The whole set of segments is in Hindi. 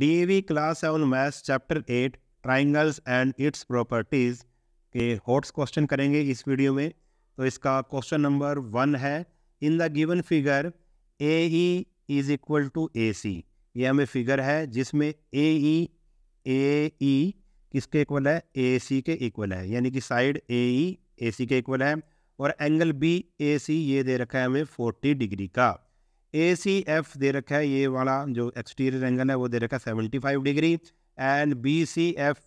D class seven maths chapter eight triangles and its properties के हॉट्स क्वेश्चन करेंगे इस वीडियो में तो इसका क्वेश्चन नंबर वन है in the given figure A E is equal to A C ये हमें फिगर है जिसमें ए ई ए ई किसके इक्वल है ए सी के इक्वल है यानी कि साइड ए ई ए सी के इक्वल है और एंगल बी ए सी ये दे रखा है हमें फोर्टी डिग्री का ए सी एफ दे रखा है ये वाला जो एक्सटीरियर एंगल है वो दे रखा है seventy five degree and B C F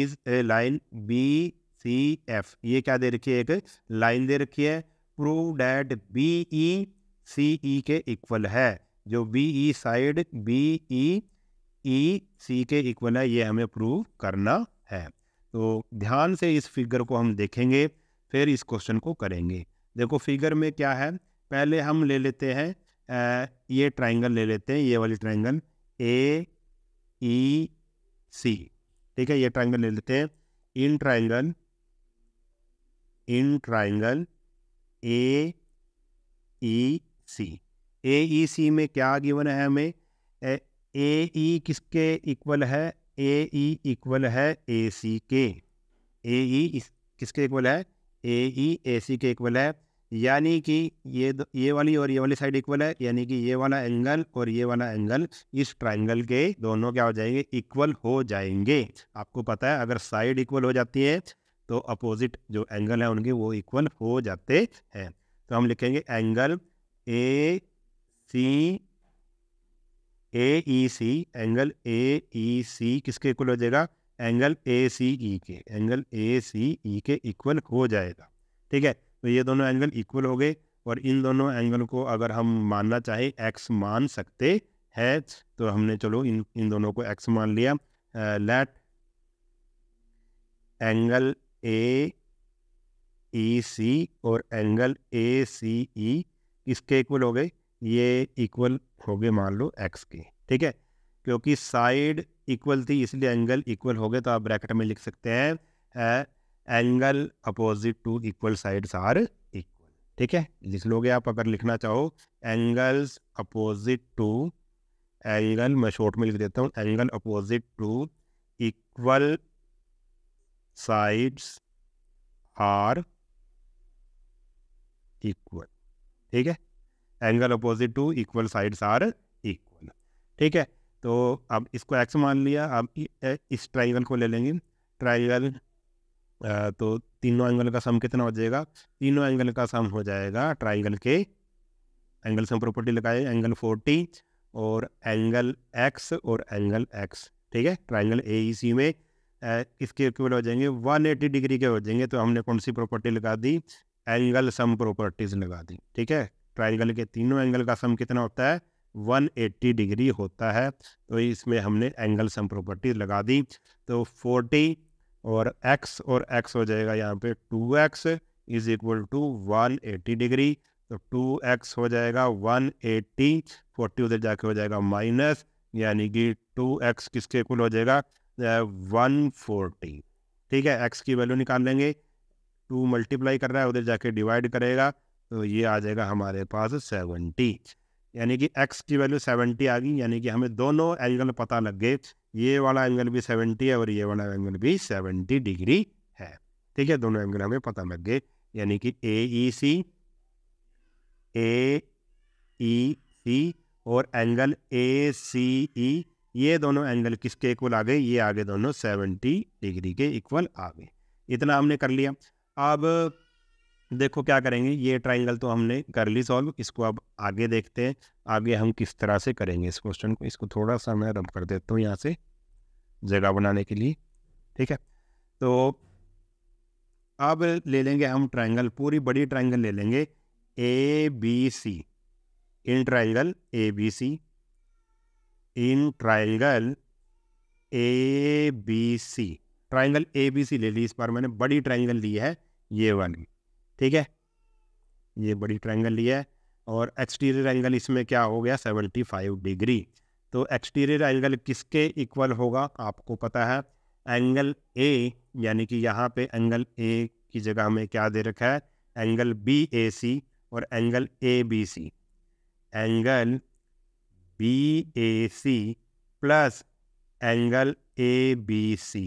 is a line B C F ये क्या दे रखी है एक लाइन दे रखी है prove that B E C E के इक्वल है जो B E side B E E C के इक्वल है ये हमें प्रूव करना है तो ध्यान से इस फिगर को हम देखेंगे फिर इस क्वेश्चन को करेंगे देखो फिगर में क्या है पहले हम ले लेते हैं ये ट्राइंगल ले लेते हैं ये वाली ट्राइंगल ए ई सी ठीक है ये ट्राइंगल ले लेते हैं इन ट्राइंगल इन ट्राइंगल ए ई सी ए ई सी में क्या गिवन है हमें ए ई e किसके इक्वल है ए ई इक्वल है ए सी के ए ई e किसके इक्वल है ए ई ए सी के इक्वल है यानी कि ये ये वाली और ये वाली साइड इक्वल है यानी कि ये वाला एंगल और ये वाला एंगल इस ट्राइंगल के दोनों क्या हो जाएंगे इक्वल हो जाएंगे आपको पता है अगर साइड इक्वल हो जाती है तो अपोजिट जो एंगल है उनके वो इक्वल हो जाते हैं तो हम लिखेंगे angle A C A E C angle A ई सी किसके इक्वल हो जाएगा एंगल ए सी ई के एंगल ए सी ई के इक्वल हो जाएगा ठीक है तो ये दोनों एंगल इक्वल हो गए और इन दोनों एंगल को अगर हम मानना चाहे एक्स मान सकते हैं तो हमने चलो इन इन दोनों को एक्स मान लिया लेट एंगल ए ई सी और एंगल ए सी ई इसके इक्वल हो गए ये इक्वल हो गए मान लो एक्स के ठीक है क्योंकि साइड इक्वल थी इसलिए एंगल इक्वल हो गए तो आप ब्रैकेट में लिख सकते हैं angle opposite to equal sides are equal ठीक है लिख लोगे आप अगर लिखना चाहो एंगल्स अपोजिट टू एंगल मैं शॉर्ट में लिख देता हूँ angle opposite to equal sides are equal ठीक है angle opposite to equal sides are equal ठीक है तो अब इसको एक्स मान लिया अब इस ट्राइंगल को ले लेंगे ट्राइंगल तो तीनों एंगल का सम कितना हो जाएगा तीनों एंगल का सम हो जाएगा ट्राइंगल के एंगल सम प्रॉपर्टी लगाए एंगल फोर्टी और एंगल एक्स और एंगल एक्स ठीक है ट्राइंगल ए ई सी में इसके इक्वल हो जाएंगे 180 डिग्री के हो जाएंगे तो हमने कौन सी प्रॉपर्टी लगा दी एंगल सम प्रॉपर्टीज लगा दी ठीक है ट्राइंगल के तीनों एंगल का सम कितना होता है 180 डिग्री होता है तो इसमें हमने एंगल सम प्रॉपर्टी लगा दी तो फोर्टी और x और x हो जाएगा यहाँ पे 2x X is equal to one degree तो 2x हो जाएगा 180 एट्टी फोर्टी उधर जाके हो जाएगा माइनस यानी कि 2x किसके इक्वल हो जाएगा वन फोर्टी ठीक है x की वैल्यू निकाल लेंगे टू मल्टीप्लाई कर रहा है उधर जाके डिवाइड करेगा तो ये आ जाएगा हमारे पास सेवनटी यानी कि एक्स की वैल्यू 70 आ गई यानी कि हमें दोनों एंगल पता लग गए ये वाला एंगल भी 70 है और ये वाला एंगल भी 70 डिग्री है ठीक है दोनों एंगल हमें पता लग गए यानी कि ए ई सी ए ई सी और एंगल ए सी ई ये दोनों एंगल किसके इक्वल आ गए ये आगे दोनों सेवेंटी डिग्री के इक्वल आ गए इतना हमने कर लिया अब देखो क्या करेंगे ये ट्राइंगल तो हमने कर ली सॉल्व इसको अब आगे देखते हैं आगे हम किस तरह से करेंगे इस क्वेश्चन को इसको थोड़ा सा मैं रब कर देता हूँ यहाँ से जगह बनाने के लिए ठीक है तो अब ले लेंगे हम ट्राइंगल पूरी बड़ी ट्राइंगल ले लेंगे A B C in triangle A B C in triangle A B C triangle A B C ले ली इस बार मैंने बड़ी ट्राइंगल ली है ये वाली ठीक है ये बड़ी ट्रायंगल ली है और एक्सटीरियर एंगल इसमें क्या हो गया सेवेंटी फाइव डिग्री तो एक्सटीरियर एंगल किसके इक्वल होगा आपको पता है एंगल ए यानी कि यहाँ पे एंगल ए की जगह हमें क्या दे रखा है एंगल बी ए सी और angle A B C angle B A C plus angle A B C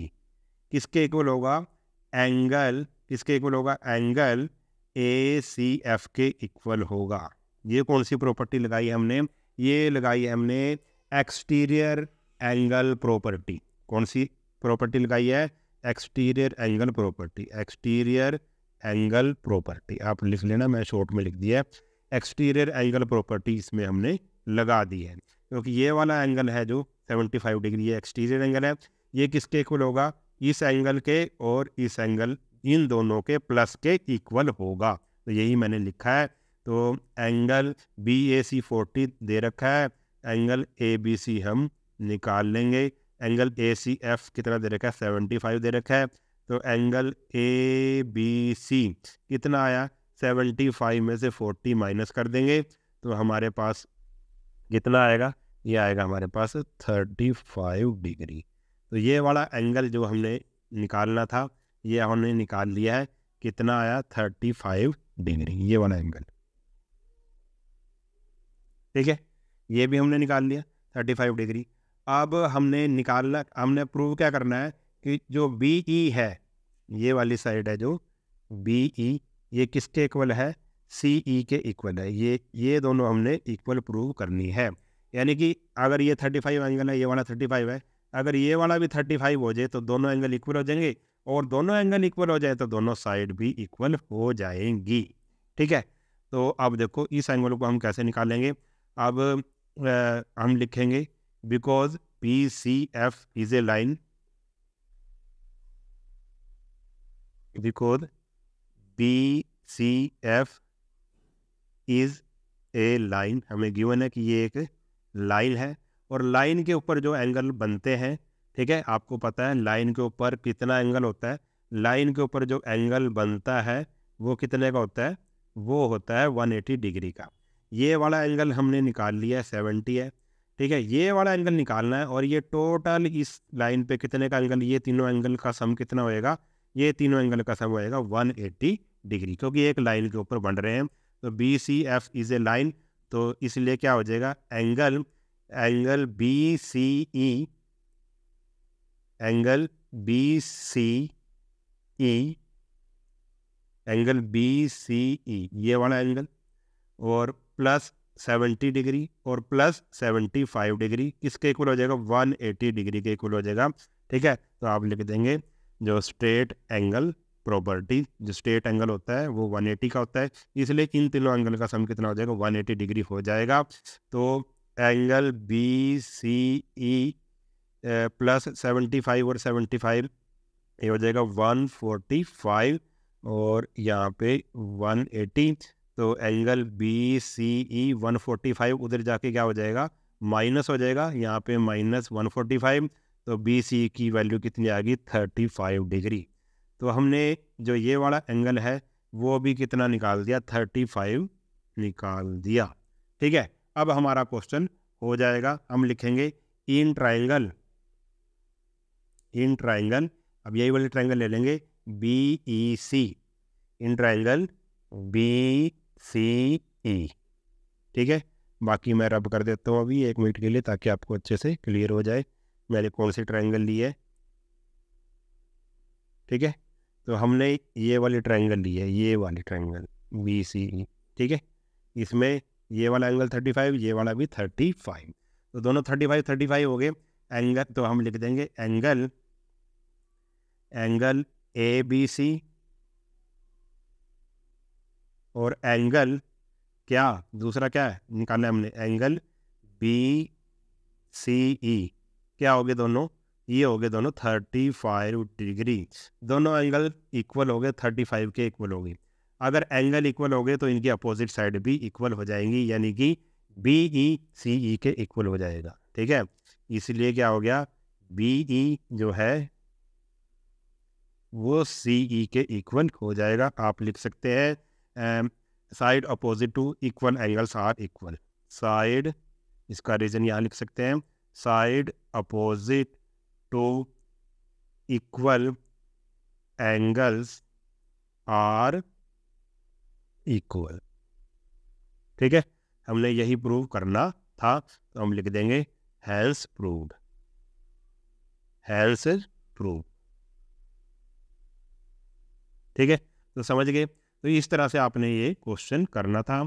किसके इक्वल होगा एंगल किसके इक्वल होगा एंगल ए सी एफ के इक्वल होगा ये कौन सी प्रॉपर्टी लगाई हमने ये लगाई हमने एक्सटीरियर एंगल प्रॉपर्टी कौन सी प्रॉपर्टी लगाई है exterior angle property exterior angle property आप लिख लेना मैं शॉर्ट में लिख दिया एक्सटीरियर एंगल प्रॉपर्टी इसमें हमने लगा दी है क्योंकि ये वाला एंगल है जो 75 डिग्री है एक्सटीरियर एंगल है ये किसके इक्वल होगा इस एंगल के और इस एंगल इन दोनों के प्लस के इक्वल होगा तो यही मैंने लिखा है तो angle B A C forty दे रखा है एंगल ए बी सी हम निकाल लेंगे एंगल ए सी एफ कितना दे रखा है सेवेंटी फाइव दे रखा है तो एंगल ए बी सी कितना आया सेवेंटी फाइव में से फोर्टी माइनस कर देंगे तो हमारे पास कितना आएगा ये आएगा हमारे पास थर्टी फाइव डिग्री तो ये वाला एंगल जो हमने निकालना था ये हमने निकाल लिया है कितना आया थर्टी फाइव डिग्री ये वाला एंगल ठीक है ये भी हमने निकाल लिया थर्टी फाइव डिग्री अब हमने निकालना हमने प्रूव क्या करना है कि जो बी ई e है ये वाली साइड है जो बी ई e, ये किसके इक्वल है सी ई e के इक्वल है ये ये दोनों हमने इक्वल प्रूव करनी है यानी कि अगर ये थर्टी फाइव एंगल है ये वाला थर्टी फाइव है अगर ये वाला भी थर्टी फाइव हो जाए तो दोनों एंगल इक्वल हो जाएंगे और दोनों एंगल इक्वल हो जाए तो दोनों साइड भी इक्वल हो जाएंगी ठीक है तो अब देखो इस एंगल को हम कैसे निकालेंगे अब आ, हम लिखेंगे because P C F is a line because B C F is a line हमें गिवन है कि ये एक लाइन है और लाइन के ऊपर जो एंगल बनते हैं ठीक है आपको पता है लाइन के ऊपर कितना एंगल होता है लाइन के ऊपर जो एंगल बनता है वो कितने का होता है वो होता है एटी डिग्री का ये वाला एंगल हमने निकाल लिया है सेवेंटी है ठीक है ये वाला एंगल निकालना है और ये टोटल इस लाइन पे कितने का एंगल ये तीनों एंगल का सम कितना होएगा ये तीनों एंगल का सम होएगा 180 डिग्री क्योंकि एक लाइन के ऊपर बन रहे हैं तो B C F is a line तो इसलिए क्या हो जाएगा angle angle B C E angle B C E angle B C E ये वाला एंगल और प्लस 70 डिग्री और प्लस 75 डिग्री किसके इक्वल हो जाएगा 180 डिग्री के इक्वल हो जाएगा ठीक है तो आप लिख देंगे जो स्ट्रेट एंगल प्रॉपर्टी जो स्ट्रेट एंगल होता है वो 180 का होता है इसलिए इन तीनों एंगल का सम कितना हो जाएगा 180 डिग्री हो जाएगा तो angle B C E plus seventy five और सेवेंटी फाइव ये हो जाएगा वन फोर्टी फाइव और यहाँ पे वन एटी तो angle B C E one forty five उधर जाके क्या हो जाएगा माइनस हो जाएगा यहाँ पे माइनस वन फोर्टी फाइव तो बी सी e की वैल्यू कितनी आएगी थर्टी फाइव डिग्री तो हमने जो ये वाला एंगल है वो भी कितना निकाल दिया थर्टी फाइव निकाल दिया ठीक है अब हमारा क्वेश्चन हो जाएगा हम लिखेंगे इन ट्राइंगल इन ट्राइंगल अब यही वाले ट्राइंगल ले लेंगे B E C in triangle B C E e. ठीक है बाकी मैं रब कर देता हूँ अभी एक मिनट के लिए ताकि आपको अच्छे से क्लियर हो जाए मैंने कौन सी ट्राइंगल ली है ठीक है तो हमने ये वाली ट्राइंगल ली है ये वाली triangle B C E e. ठीक है इसमें ये वाला एंगल थर्टी फाइव ये वाला भी थर्टी फाइव तो दोनों थर्टी फाइव थर्टी फाइव हो गए एंगल तो हम लिख देंगे angle angle A B C और एंगल क्या दूसरा क्या है निकाला हमने एंगल बी सी ई क्या हो गए दोनों ये हो गए दोनों थर्टी फाइव डिग्री दोनों एंगल इक्वल हो गए थर्टी फाइव के इक्वल हो गए अगर एंगल इक्वल हो गए तो इनकी अपोजिट साइड भी इक्वल हो जाएंगी यानी कि बी ई सी ई के इक्वल हो जाएगा ठीक है इसलिए क्या हो गया बी ई जो है वो सी ई के इक्वल हो जाएगा आप लिख सकते हैं side opposite to equal angles are equal side इसका रीजन यहाँ लिख सकते हैं side opposite to equal angles are equal ठीक है हमने यही प्रूव करना था तो हम लिख देंगे हेल्स प्रूव हेल्स प्रूव ठीक है तो समझ गए तो इस तरह से आपने ये क्वेश्चन करना था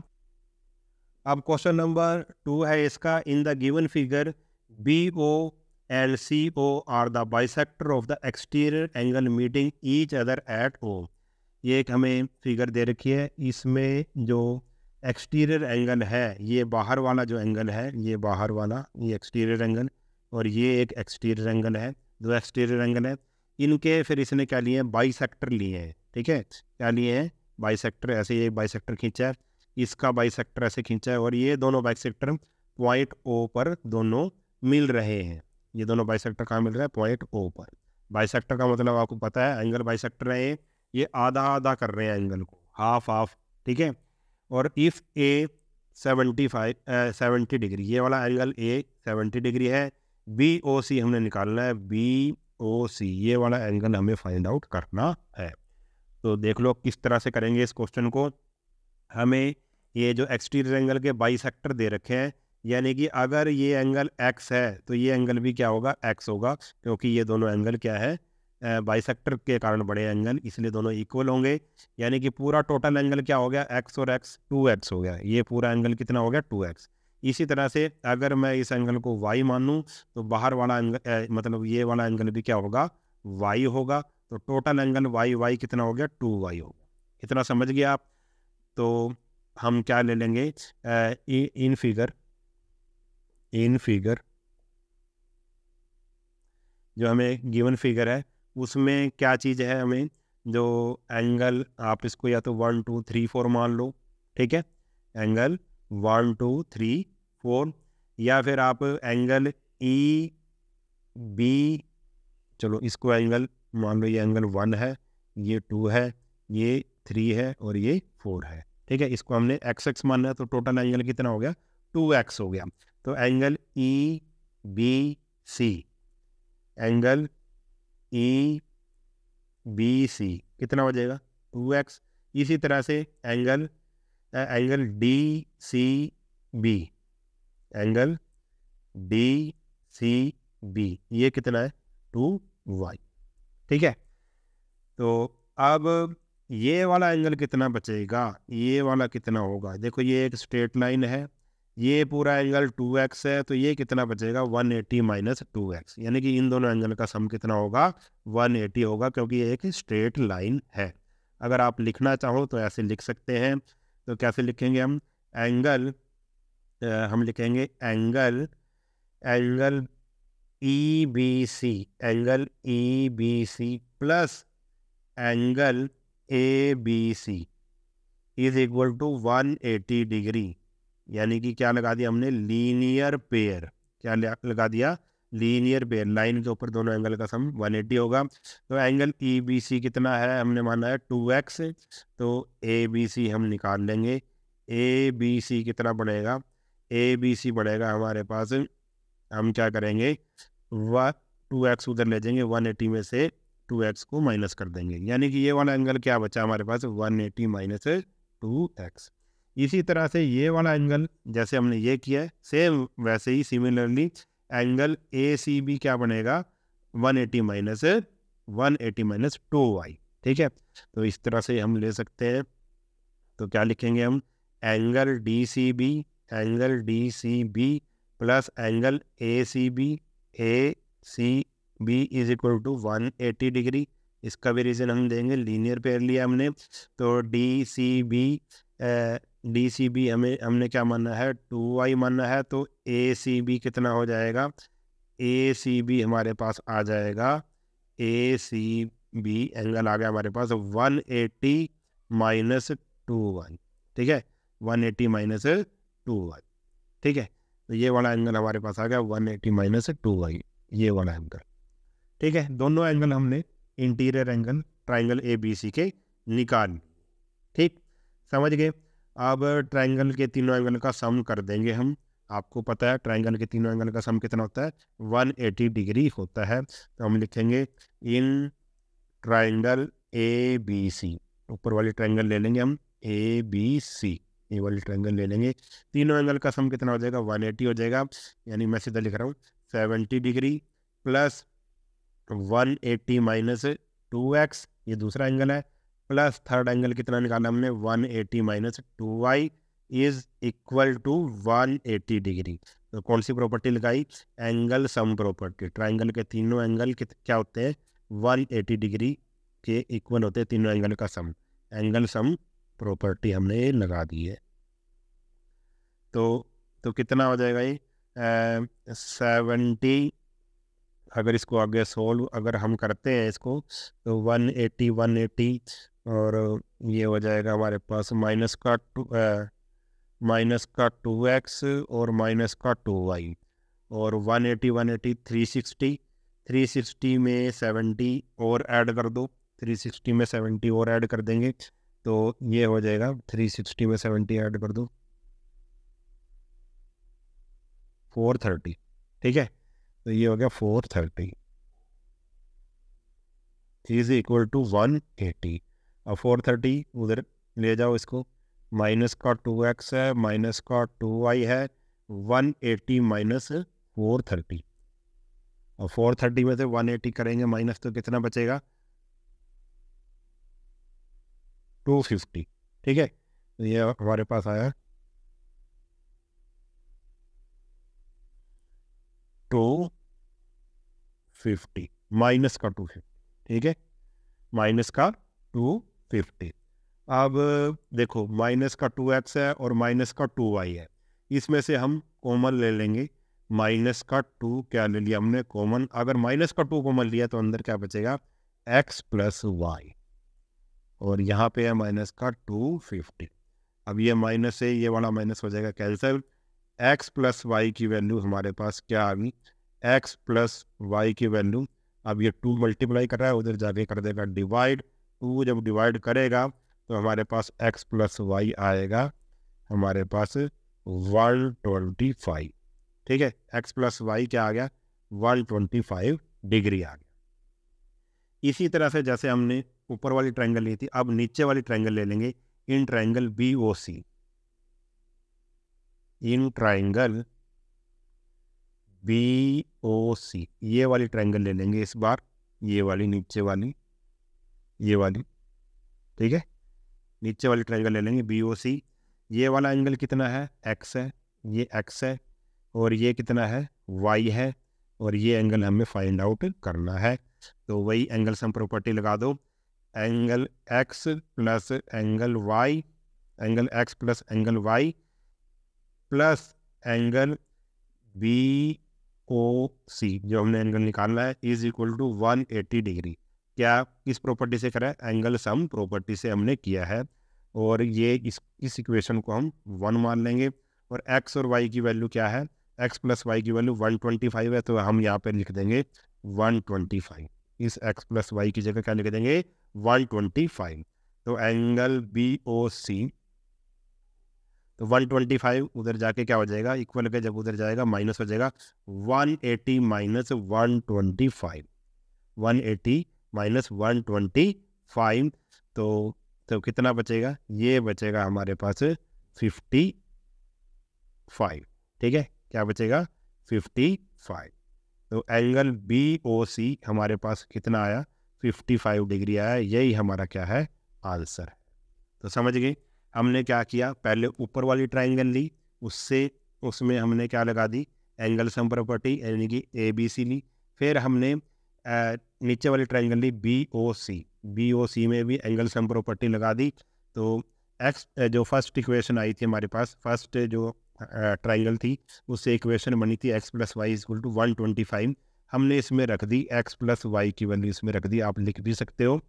अब क्वेश्चन नंबर टू है इसका in the given figure B O and C O are the bisector of the exterior angle meeting each other at O ये एक हमें फिगर दे रखी है इसमें जो एक्सटीरियर एंगल है ये बाहर वाला जो एंगल है ये बाहर वाला ये एक्सटीरियर एंगल और ये एक एक्सटीरियर एंगल है दो एक्सटीरियर एंगल है इनके फिर इसने क्या लिए हैं बाई सेक्टर लिए हैं ठीक है क्या लिए हैं बाई सेक्टर ऐसे ये बाई सेक्टर खींचा है इसका बाई सेक्टर ऐसे खींचा है और ये दोनों बाई सेक्टर पॉइंट ओ पर दोनों मिल रहे हैं ये दोनों बाई सेक्टर कहाँ मिल रहा है पॉइंट ओ पर बाई सेक्टर का मतलब आपको पता है एंगल बाई सेक्टर है ये ये आधा आधा कर रहे हैं एंगल को हाफ हाफ ठीक है और if A seventy five seventy degree ये वाला एंगल ए सेवेंटी डिग्री है बी ओ सी हमने निकालना है बी ओ तो सी ये वाला एंगल हमें फाइंड आउट करना है तो देख लो किस तरह से करेंगे इस क्वेश्चन को हमें ये जो एक्सटीरियर एंगल के बाई सेक्टर दे रखे हैं यानी कि अगर ये एंगल एक्स है तो ये एंगल भी क्या होगा एक्स होगा क्योंकि ये दोनों एंगल क्या है सेक्टर के कारण बड़े एंगल इसलिए दोनों इक्वल होंगे यानी कि पूरा टोटल एंगल क्या हो गया एक्स और एक्स टू एक्स हो गया ये पूरा एंगल कितना हो गया टू एक्स इसी तरह से अगर मैं इस एंगल को वाई लूँ तो बाहर वाला एंगल ए, मतलब ये वाला एंगल भी क्या होगा वाई होगा तो टोटल एंगल वाई वाई कितना हो गया टू वाई होगा इतना समझ गया आप तो हम क्या ले लेंगे ए, इन फिगर इन फिगर जो हमें गिवन फिगर है उसमें क्या चीज़ है हमें जो एंगल आप इसको या तो वन टू थ्री फोर मान लो ठीक है angle one two three four या फिर आप एंगल ई बी चलो इसको एंगल मान लो ये एंगल वन है ये टू है ये थ्री है और ये फोर है ठीक है इसको हमने एक्स एक्स माना है तो टोटल एंगल कितना हो गया टू एक्स हो गया तो angle E B C angle E B C कितना हो जाएगा टू एक्स इसी तरह से angle angle D C B angle D C B ये कितना है टू वाई ठीक है तो अब ये वाला एंगल कितना बचेगा ये वाला कितना होगा देखो ये एक स्ट्रेट लाइन है ये पूरा एंगल टू एक्स है तो ये कितना बचेगा one eighty minus two X यानी कि इन दोनों एंगल का सम कितना होगा वन एटी होगा क्योंकि ये एक स्ट्रेट लाइन है अगर आप लिखना चाहो तो ऐसे लिख सकते हैं तो कैसे लिखेंगे हम एंगल हम लिखेंगे angle angle E B C angle E B C plus angle A B C is equal to 180 degree यानी कि क्या लगा दिया हमने लीनियर पेयर क्या लगा दिया लीनियर पेयर लाइन के ऊपर दोनों एंगल का सम 180 होगा तो एंगल ई बी सी कितना है हमने माना है 2x तो ए बी सी हम निकाल लेंगे ए बी सी कितना बनेगा ए बी सी बढ़ेगा हमारे पास हम क्या करेंगे वह टू एक्स उधर ले जाएंगे वन एटी में से टू एक्स को माइनस कर देंगे यानी कि ये वाला एंगल क्या बचा हमारे पास one eighty minus two X इसी तरह से ये वाला एंगल जैसे हमने ये किया सेम वैसे ही similarly angle A C B क्या बनेगा one eighty minus one eighty minus two Y ठीक है तो इस तरह से हम ले सकते हैं तो क्या लिखेंगे हम angle D C B angle D C B plus angle A C B A C B is equal to one eighty degree इसका भी रीज़न हम देंगे लीनियर पेयर लिया हमने तो D C B D C B हमें हमने क्या माना है टू वाई मानना है तो ए सी बी कितना हो जाएगा ए सी बी हमारे पास आ जाएगा ए सी बी एंगल आ गया हमारे पास one eighty minus two one ठीक है one eighty minus two Y ठीक है तो ये वाला एंगल हमारे पास आ गया one eighty minus two Y ये वाला एंगल ठीक है दोनों एंगल हमने interior angle triangle A B C के निकाल ठीक समझ गए अब ट्राइंगल के तीनों एंगल का सम कर देंगे हम आपको पता है ट्राइंगल के तीनों एंगल का सम कितना होता है 180 डिग्री होता है तो हम लिखेंगे इन ट्राइंगल ए बी सी ऊपर वाली ट्राइंगल ले लेंगे हम ए बी सी ये वाली ट्रैंगल ले लेंगे तीनों एंगल का सम कितना हो जाएगा वन हो जाएगा यानी मैं सीधा लिख रहा हूँ seventy degree plus one eighty minus two X ये दूसरा एंगल है प्लस थर्ड एंगल कितना निकाला हमने one eighty minus two Y is equal to one eighty degree तो कौन सी प्रॉपर्टी लगाई एंगल सम प्रॉपर्टी ट्राइंगल के तीनों एंगल क्या होते हैं वन एटी डिग्री के इक्वल होते हैं तीनों एंगल का सम एंगल सम प्रॉपर्टी हमने लगा दी है तो तो कितना हो जाएगा ये सेवेंटी अगर इसको आगे सोल्व अगर हम करते हैं इसको तो वन एटी वन एटी और ये हो जाएगा हमारे पास माइनस का टू माइनस का टू एक्स और माइनस का टू वाई और one eighty one eighty three sixty three sixty में सेवेंटी और ऐड कर दो थ्री सिक्सटी में सेवेंटी और ऐड कर देंगे तो ये हो जाएगा थ्री सिक्सटी में सेवेंटी ऐड कर दूँ फोर थर्टी ठीक है तो ये हो गया four thirty is equal to one eighty और फोर थर्टी उधर ले जाओ इसको माइनस का टू एक्स है माइनस का टू वाई है one eighty minus four thirty और फोर थर्टी में से वन एटी करेंगे माइनस तो कितना बचेगा टू फिफ्टी ठीक है ये हमारे पास आया टू फिफ्टी माइनस का टू फिफ्टी ठीक है माइनस का टू फिफ्टी अब देखो माइनस का टू एक्स है और माइनस का टू वाई है इसमें से हम कॉमन ले लेंगे माइनस का टू क्या ले लिया हमने कॉमन अगर माइनस का टू कॉमन लिया तो अंदर क्या बचेगा एक्स प्लस वाई और यहाँ पे है माइनस का टू फिफ्टी अब ये माइनस है ये वाला माइनस हो जाएगा कैंसल एक्स प्लस वाई की वैल्यू हमारे पास क्या आ गई एक्स प्लस वाई की वैल्यू अब ये टू मल्टीप्लाई कर रहा है उधर जाके कर देगा डिवाइड टू जब डिवाइड करेगा तो हमारे पास एक्स प्लस वाई आएगा हमारे पास वन ट्वेंटी फाइव ठीक है एक्स प्लस वाई क्या आ गया वन ट्वेंटी फाइव डिग्री आ गया इसी तरह से जैसे हमने ऊपर वाली ट्रायंगल ली थी अब नीचे वाली ट्रायंगल ले लेंगे in triangle B O C in triangle B O C ये वाली ट्रायंगल ले लेंगे इस बार ये वाली नीचे वाली ये वाली ठीक है नीचे वाली ट्रायंगल ले लेंगे बी ओ सी ये वाला एंगल कितना है एक्स है ये एक्स है और ये कितना है वाई है और ये एंगल हमें फाइंड आउट करना है तो वही एंगल सम प्रॉपर्टी लगा दो angle x plus angle y angle x plus angle y plus angle B O C जो हमने एंगल निकालना है is equal to one eighty degree क्या किस प्रॉपर्टी से करा है एंगल सम प्रॉपर्टी से हमने किया है और ये इस इस इक्वेशन को हम वन मान लेंगे और एक्स और वाई की वैल्यू क्या है एक्स प्लस वाई की वैल्यू वन ट्वेंटी फाइव है तो हम यहाँ पर लिख देंगे वन ट्वेंटी फाइव इस एक्स प्लस वाई की जगह क्या लिख देंगे वन ट्वेंटी फाइव तो एंगल बी ओ सी तो वन ट्वेंटी फाइव उधर जाके क्या हो जाएगा इक्वल के जब उधर जाएगा माइनस हो जाएगा one eighty minus one twenty five one eighty minus one twenty five तो तो कितना बचेगा ये बचेगा हमारे पास फिफ्टी फाइव ठीक है क्या बचेगा फिफ्टी फाइव तो एंगल बी ओ सी हमारे पास कितना आया 55 डिग्री आया यही हमारा क्या है आंसर तो समझ गए हमने क्या किया पहले ऊपर वाली ट्राइंगल ली उससे उसमें हमने क्या लगा दी एंगल सम प्रॉपर्टी यानी कि ए बी सी ली फिर हमने नीचे वाली ट्राइंगल ली B O C B O C में भी एंगल सम प्रॉपर्टी लगा दी तो एक्स जो फर्स्ट इक्वेशन आई थी हमारे पास फर्स्ट जो ट्राइगल थी उससे इक्वेशन बनी थी x plus y is equal to one twenty five हमने इसमें रख दी एक्स प्लस वाई की वैल्यू इसमें रख दी आप लिख भी सकते हो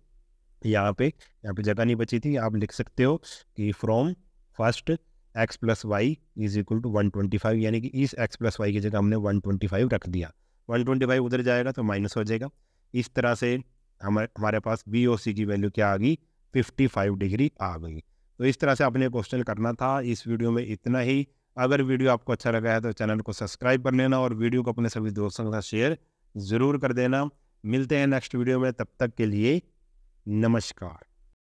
यहाँ पे यहाँ पे जगह नहीं बची थी आप लिख सकते हो कि from first x plus y is equal to one twenty five यानी कि इस एक्स प्लस वाई की जगह हमने वन ट्वेंटी फाइव रख दिया वन ट्वेंटी फाइव उधर जाएगा तो माइनस हो जाएगा इस तरह से हमारे हमारे पास बी ओ सी की वैल्यू क्या आ गई फिफ्टी फाइव डिग्री आ गई तो इस तरह से आपने क्वेश्चन करना था इस वीडियो में इतना ही अगर वीडियो आपको अच्छा लगा है तो चैनल को सब्सक्राइब कर लेना और वीडियो को अपने सभी दोस्तों के साथ शेयर ज़रूर कर देना मिलते हैं नेक्स्ट वीडियो में तब तक के लिए नमस्कार